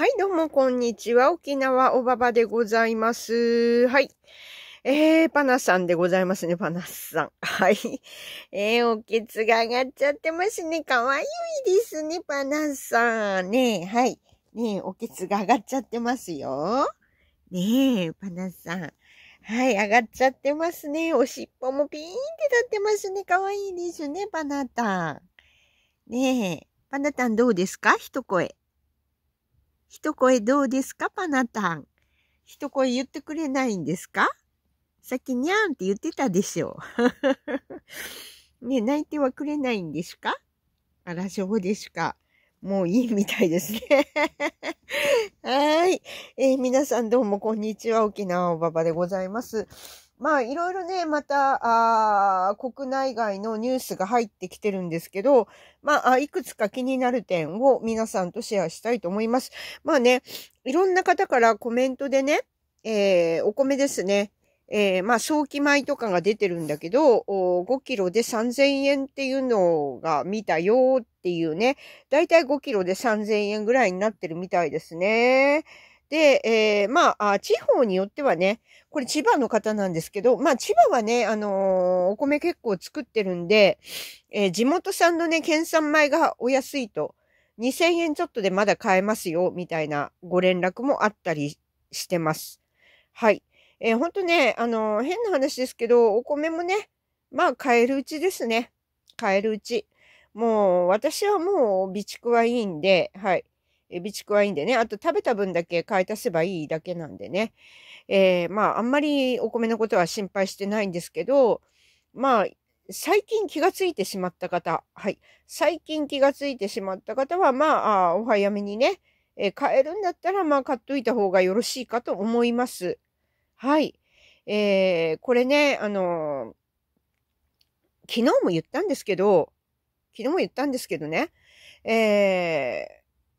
はい、どうも、こんにちは。沖縄おばばでございます。はい。えー、パナさんでございますね、パナさん。はい。えー、おけつが上がっちゃってますね。かわいいですね、パナさん。ねえ、はい。ねえ、おけつが上がっちゃってますよ。ねえ、パナさん。はい、上がっちゃってますね。おしっぽもピーンって立ってますね。かわいいですね、パナタン。ねえ、パナタンどうですか一声。一声どうですかパナタン。一声言ってくれないんですかさっきにゃーんって言ってたでしょう。ね、泣いてはくれないんですかあら、そうですか。もういいみたいですね はい。えー、皆さんどうもこんにちは。沖縄おばばでございます。まあいろいろね、また、あ国内外のニュースが入ってきてるんですけど、まあ、いくつか気になる点を皆さんとシェアしたいと思います。まあね、いろんな方からコメントでね、えー、お米ですね。えー、まあ、早期米とかが出てるんだけど、5キロで3000円っていうのが見たよっていうね、だいたい5キロで3000円ぐらいになってるみたいですね。で、えー、まあ、地方によってはね、これ千葉の方なんですけど、まあ千葉はね、あのー、お米結構作ってるんで、えー、地元産のね、県産米がお安いと、2000円ちょっとでまだ買えますよ、みたいなご連絡もあったりしてます。はい。えー、ほんとね、あのー、変な話ですけど、お米もね、まあ買えるうちですね。買えるうち。もう、私はもう備蓄はいいんで、はい。備蓄はいいんでね。あと食べた分だけ買い足せばいいだけなんでね。えー、まあ、あんまりお米のことは心配してないんですけど、まあ、最近気がついてしまった方、はい。最近気がついてしまった方は、まあ、あお早めにね、えー、買えるんだったら、まあ、買っといた方がよろしいかと思います。はい。えー、これね、あのー、昨日も言ったんですけど、昨日も言ったんですけどね、えー、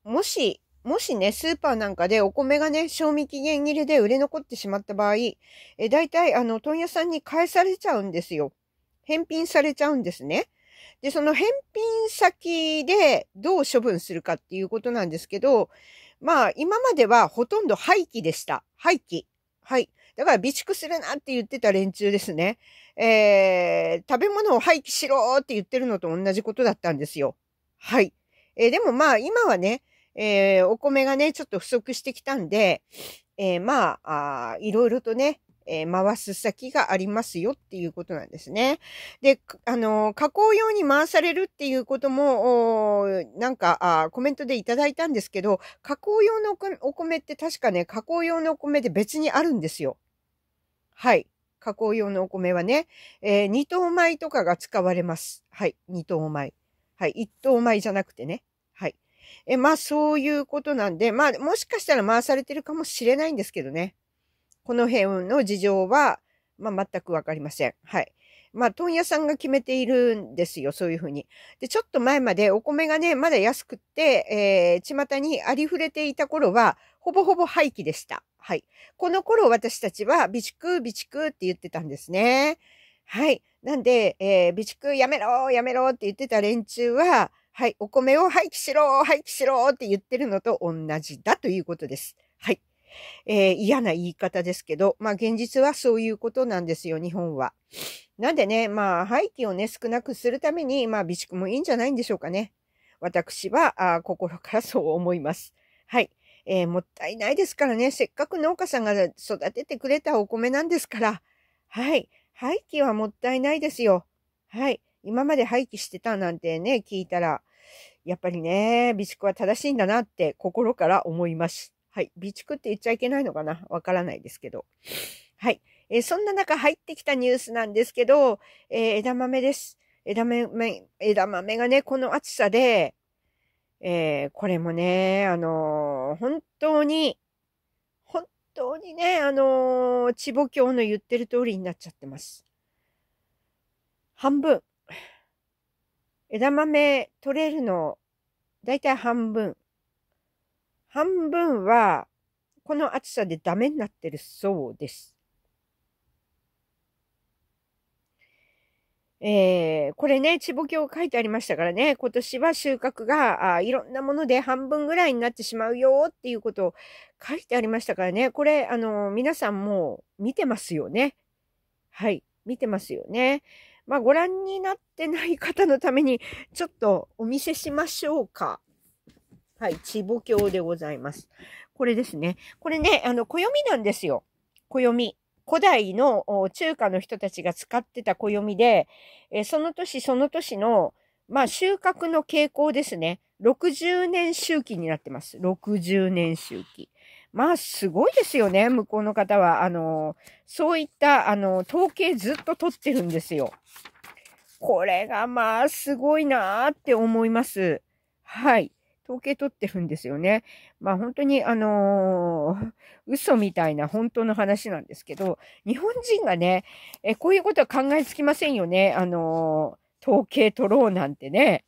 もし、もしね、スーパーなんかでお米がね、賞味期限切れで売れ残ってしまった場合、え、大体、あの、問屋さんに返されちゃうんですよ。返品されちゃうんですね。で、その返品先でどう処分するかっていうことなんですけど、まあ、今まではほとんど廃棄でした。廃棄。はい。だから備蓄するなって言ってた連中ですね。えー、食べ物を廃棄しろって言ってるのと同じことだったんですよ。はい。えー、でもまあ、今はね、えー、お米がね、ちょっと不足してきたんで、えー、まあ、あいろいろとね、えー、回す先がありますよっていうことなんですね。で、あの、加工用に回されるっていうことも、なんかあ、コメントでいただいたんですけど、加工用のお米って確かね、加工用のお米で別にあるんですよ。はい。加工用のお米はね、えー、二等米とかが使われます。はい。二等米。はい。一等米じゃなくてね。え、まあそういうことなんで、まあもしかしたら回されてるかもしれないんですけどね。この辺の事情は、まあ全くわかりません。はい。まあ、問屋さんが決めているんですよ、そういうふうに。で、ちょっと前までお米がね、まだ安くって、えー、巷にありふれていた頃は、ほぼほぼ廃棄でした。はい。この頃私たちは、備蓄、備蓄って言ってたんですね。はい。なんで、えー、備蓄やめろ、やめろって言ってた連中は、はい、お米を廃棄しろ廃棄しろって言ってるのと同じだということです。はい。えー、嫌な言い方ですけど、まあ現実はそういうことなんですよ、日本は。なんでね、まあ廃棄をね、少なくするために、まあ備蓄もいいんじゃないんでしょうかね。私はあ心からそう思います。はい。えー、もったいないですからね、せっかく農家さんが育ててくれたお米なんですから、はい。廃棄はもったいないですよ。はい。今まで廃棄してたなんてね、聞いたら、やっぱりね、備蓄は正しいんだなって心から思います。はい。備蓄って言っちゃいけないのかなわからないですけど。はい。えー、そんな中入ってきたニュースなんですけど、えー、枝豆です。枝豆、枝豆がね、この暑さで、えー、これもね、あの本当に、本当にね、あのー、きょうの言ってる通りになっちゃってます。半分、枝豆取れるの、だいたい半分。半分は、この暑さでダメになってるそうです。えー、これね、ちぼきを書いてありましたからね、今年は収穫があいろんなもので半分ぐらいになってしまうよっていうことを書いてありましたからね、これ、あの、皆さんも見てますよね。はい、見てますよね。まあ、ご覧になってない方のために、ちょっとお見せしましょうか。はい、チボ教でございます。これですね。これね、あの、暦なんですよ。暦。古代の中華の人たちが使ってた暦で、えその年その年の、まあ、収穫の傾向ですね。60年周期になってます。60年周期。まあ、すごいですよね、向こうの方は。あの、そういった、あの、統計ずっと取ってるんですよ。これが、まあ、すごいなーって思います。はい。統計取ってるんですよね。まあ本当にあのー、嘘みたいな本当の話なんですけど、日本人がね、えこういうことは考えつきませんよね。あのー、統計取ろうなんてね。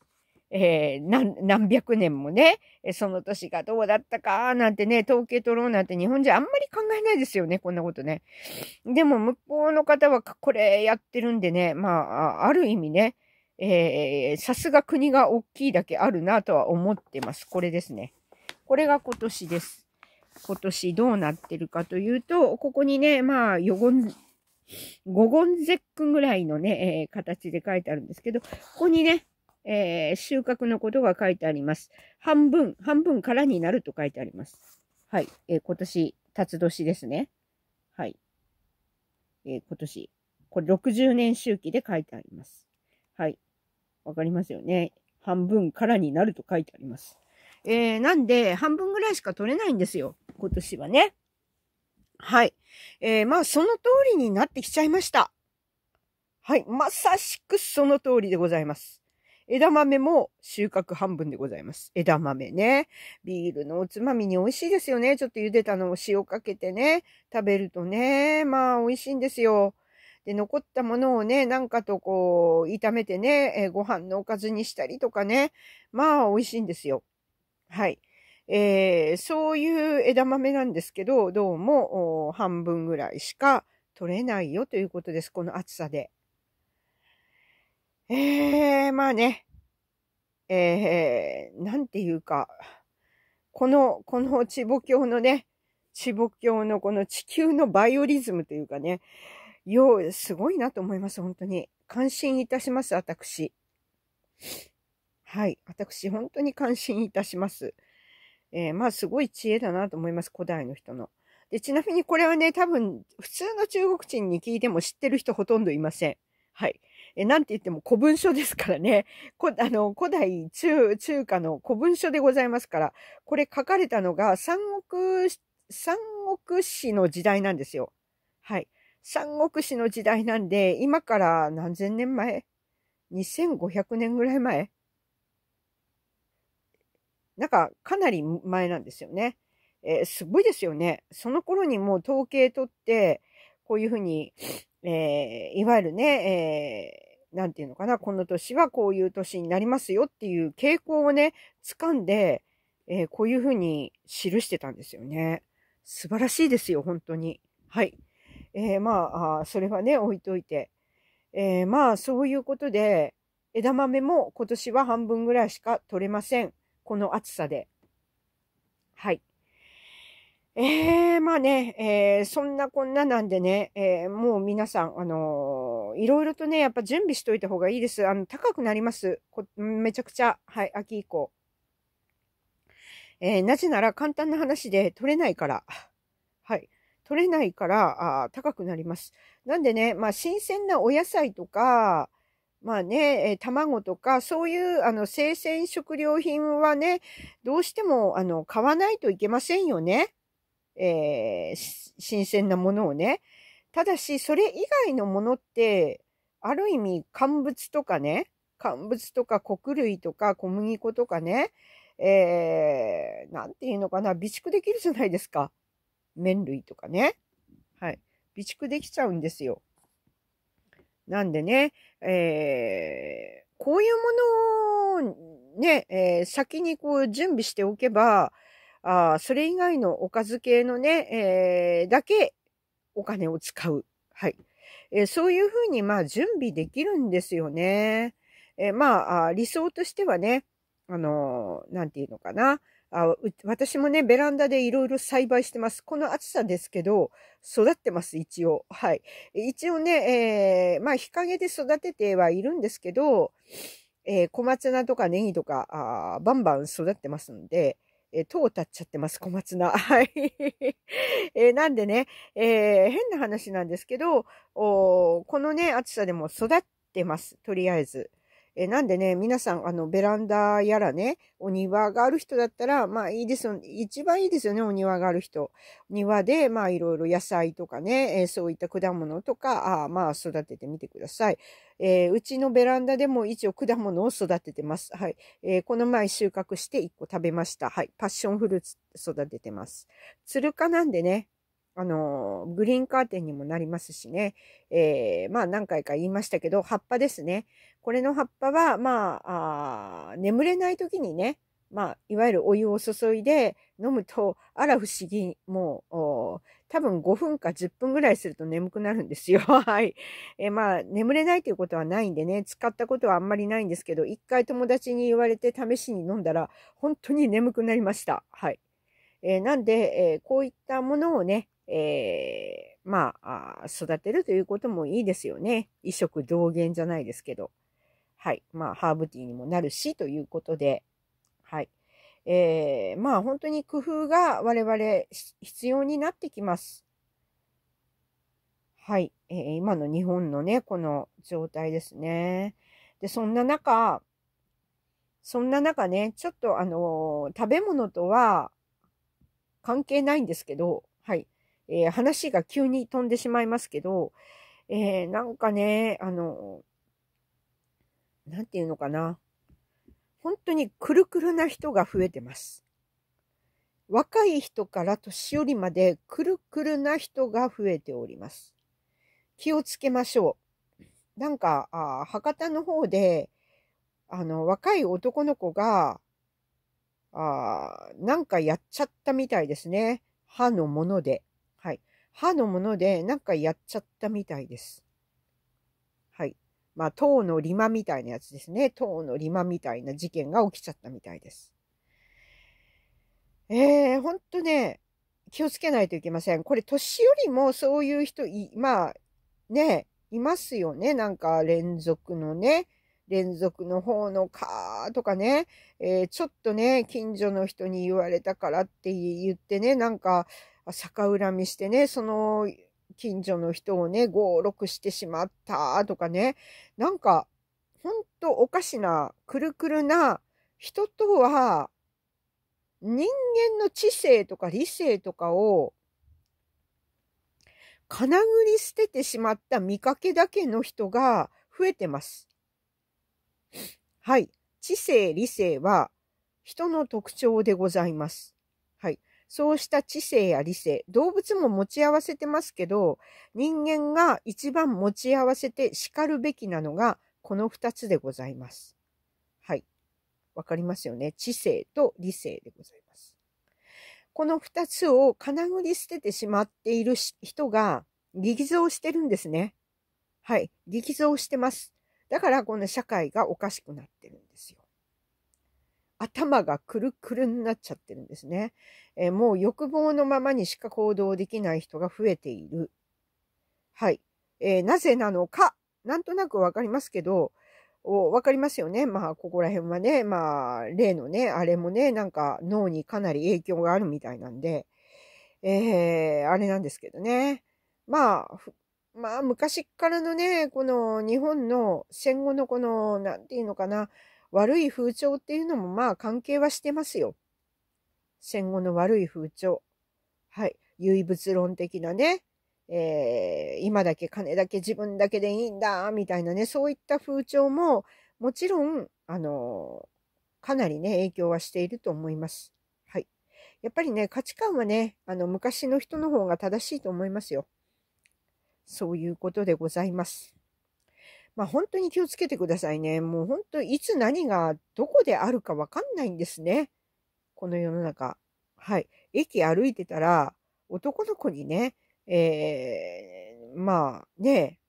えー、何、何百年もね、その年がどうだったか、なんてね、統計取ろうなんて日本人あんまり考えないですよね、こんなことね。でも、向こうの方はこれやってるんでね、まあ、ある意味ね、えさすが国が大きいだけあるなとは思ってます。これですね。これが今年です。今年どうなってるかというと、ここにね、まあ、予言、五言ックぐらいのね、えー、形で書いてあるんですけど、ここにね、えー、収穫のことが書いてあります。半分、半分からになると書いてあります。はい。えー、今年、辰年ですね。はい。えー、今年、これ60年周期で書いてあります。はい。わかりますよね。半分からになると書いてあります。えー、なんで、半分ぐらいしか取れないんですよ。今年はね。はい。えー、まあ、その通りになってきちゃいました。はい。まさしくその通りでございます。枝豆も収穫半分でございます。枝豆ね。ビールのおつまみに美味しいですよね。ちょっと茹でたのを塩かけてね、食べるとね、まあ美味しいんですよ。で、残ったものをね、なんかとこう、炒めてね、えご飯のおかずにしたりとかね、まあ美味しいんですよ。はい。えー、そういう枝豆なんですけど、どうも半分ぐらいしか取れないよということです。この暑さで。ええー、まあね、ええー、なんていうか、この、この地母教のね、地母教のこの地球のバイオリズムというかね、よう、すごいなと思います、本当に。感心いたします、私。はい。私、本当に感心いたします。えー、まあ、すごい知恵だなと思います、古代の人の。で、ちなみにこれはね、多分、普通の中国人に聞いても知ってる人ほとんどいません。はい。え、なんて言っても古文書ですからね。こあの、古代中、中華の古文書でございますから、これ書かれたのが三国、三国史の時代なんですよ。はい。三国史の時代なんで、今から何千年前 ?2500 年ぐらい前なんか、かなり前なんですよね。えー、すごいですよね。その頃にもう統計取って、こういうふうに、えー、いわゆるね、えー、て言うのかな、この年はこういう年になりますよっていう傾向をね、掴んで、えー、こういうふうに記してたんですよね。素晴らしいですよ、本当に。はい。えー、まあそれはね、置いといて。えー、まあ、そういうことで、枝豆も今年は半分ぐらいしか取れません。この暑さで。はい。ええー、まあね、ええー、そんなこんななんでね、ええー、もう皆さん、あのいろいろとね、やっぱ準備しといた方がいいです。あの、高くなります。こめちゃくちゃ、はい、秋以降。ええ、なぜなら簡単な話で取れないから。はい。取れないから、あ高くなります。なんでね、まあ、新鮮なお野菜とか、まあね、え卵とか、そういう、あの、生鮮食料品はね、どうしても、あの、買わないといけませんよね。えー、新鮮なものをね。ただし、それ以外のものって、ある意味、乾物とかね、乾物とか穀類とか小麦粉とかね、えー、なんていうのかな、備蓄できるじゃないですか。麺類とかね。はい。備蓄できちゃうんですよ。なんでね、えー、こういうものをね、えー、先にこう準備しておけば、あそれ以外のおかず系のね、えー、だけお金を使う。はい。えー、そういうふうに、まあ、準備できるんですよね。えー、まあ理想としてはね、あのー、なんていうのかな。あ私もね、ベランダでいろいろ栽培してます。この暑さですけど、育ってます、一応。はい。一応ね、えー、まあ、日陰で育ててはいるんですけど、えー、小松菜とかネギとか、あバンバン育ってますんで、えー、とうたっちゃってます、小松菜。はい。えなんでね、えー、変な話なんですけど、おこのね、暑さでも育ってます、とりあえず。えなんでね、皆さん、あの、ベランダやらね、お庭がある人だったら、まあいいですよ。一番いいですよね、お庭がある人。庭で、まあいろいろ野菜とかね、えー、そういった果物とか、あまあ育ててみてください。えー、うちのベランダでも一応果物を育ててます。はい。えー、この前収穫して1個食べました。はい。パッションフルーツ育ててます。つるかなんでね、あの、グリーンカーテンにもなりますしね。えー、まあ何回か言いましたけど、葉っぱですね。これの葉っぱは、まあ、あ眠れない時にね、まあ、いわゆるお湯を注いで飲むと、あら不思議、もう、多分5分か10分ぐらいすると眠くなるんですよ。はい。えー、まあ、眠れないということはないんでね、使ったことはあんまりないんですけど、一回友達に言われて試しに飲んだら、本当に眠くなりました。はい。えー、なんで、えー、こういったものをね、えー、まあ育てるということもいいですよね。一食同源じゃないですけど。はい。まあ、ハーブティーにもなるし、ということで。はい。えー、まあ、本当に工夫が我々必要になってきます。はい。えー、今の日本のね、この状態ですね。で、そんな中、そんな中ね、ちょっとあのー、食べ物とは関係ないんですけど、はい。えー、話が急に飛んでしまいますけど、えー、なんかね、あの、なんていうのかな。本当にくるくるな人が増えてます。若い人から年寄りまでくるくるな人が増えております。気をつけましょう。なんか、あ博多の方で、あの、若い男の子が、あなんかやっちゃったみたいですね。歯のもので。歯のものでなんかやっちゃったみたいです。はい。まあ、塔のリマみたいなやつですね。塔のリマみたいな事件が起きちゃったみたいです。えー、ほんとね、気をつけないといけません。これ、年よりもそういう人い、まあ、ね、いますよね。なんか、連続のね、連続の方のかとかね、えー、ちょっとね、近所の人に言われたからって言ってね、なんか、逆恨みしてね、その近所の人をね、強録してしまったとかね、なんか、ほんとおかしな、くるくるな、人とは、人間の知性とか理性とかを、かなぐり捨ててしまった見かけだけの人が増えてます。はい。知性、理性は人の特徴でございます。そうした知性や理性、動物も持ち合わせてますけど、人間が一番持ち合わせて叱るべきなのが、この二つでございます。はい。わかりますよね。知性と理性でございます。この二つをかなぐり捨ててしまっている人が、力増してるんですね。はい。力増してます。だから、この社会がおかしくなってるんですよ。頭がくるくるになっちゃってるんですね。えー、もう欲望のままにしか行動できない人が増えている。はい。えー、なぜなのか、なんとなくわかりますけど、わかりますよね。まあ、ここら辺はね、まあ、例のね、あれもね、なんか脳にかなり影響があるみたいなんで、えー、あれなんですけどね。まあ、まあ、昔からのね、この日本の戦後のこの、なんていうのかな、悪い風潮っていうのもまあ関係はしてますよ。戦後の悪い風潮。はい。唯物論的なね、えー、今だけ金だけ自分だけでいいんだ、みたいなね、そういった風潮も、もちろん、あのー、かなりね、影響はしていると思います。はい。やっぱりね、価値観はね、あの、昔の人の方が正しいと思いますよ。そういうことでございます。まあ、本当に気をつけてくださいね。もう本当、いつ何がどこであるかわかんないんですね。この世の中。はい。駅歩いてたら、男の子にね、えー、まあね、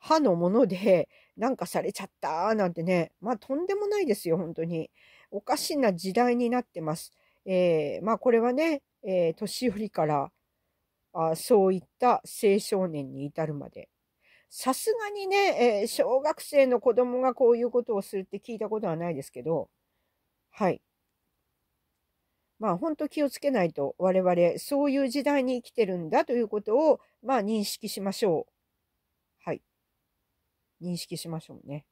歯のものでなんかされちゃったなんてね、まあとんでもないですよ、本当に。おかしな時代になってます。えー、まあこれはね、えー、年寄りからあそういった青少年に至るまでさすがにね、えー、小学生の子供がこういうことをするって聞いたことはないですけど、はい。まあ本当気をつけないと我々そういう時代に生きてるんだということをまあ認識しましょう。はい。認識しましょうね。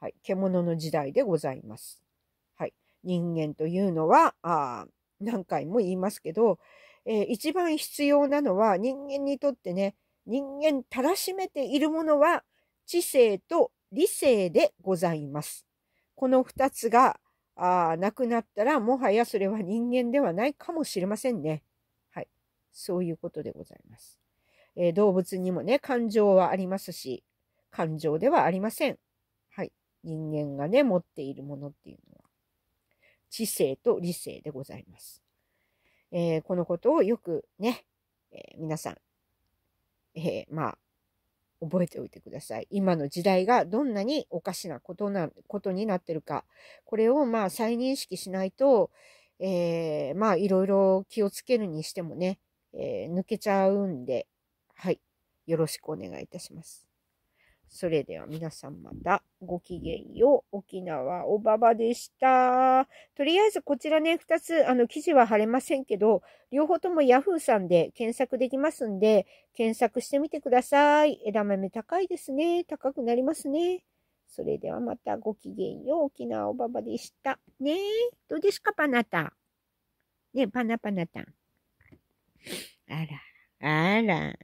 はい。獣の時代でございます。はい。人間というのは、あ何回も言いますけど、えー、一番必要なのは人間にとってね、人間たらしめているものは知性と理性でございます。この二つがあなくなったらもはやそれは人間ではないかもしれませんね。はい。そういうことでございます。えー、動物にもね、感情はありますし、感情ではありません。はい。人間がね、持っているものっていうのは、知性と理性でございます。えー、このことをよくね、えー、皆さんえー、まあ、覚えておいてください。今の時代がどんなにおかしなことな、ことになってるか。これをまあ再認識しないと、えー、まあいろいろ気をつけるにしてもね、えー、抜けちゃうんで、はい。よろしくお願いいたします。それでは皆さんまたごきげんよう。沖縄おばばでした。とりあえずこちらね、2つ、あの、記事は貼れませんけど、両方とも Yahoo さんで検索できますんで、検索してみてください。枝豆高いですね。高くなりますね。それではまたごきげんよう。沖縄おばばでした。ねえ、どうですか、パナタン。ねパナパナタン。あら、あら、ね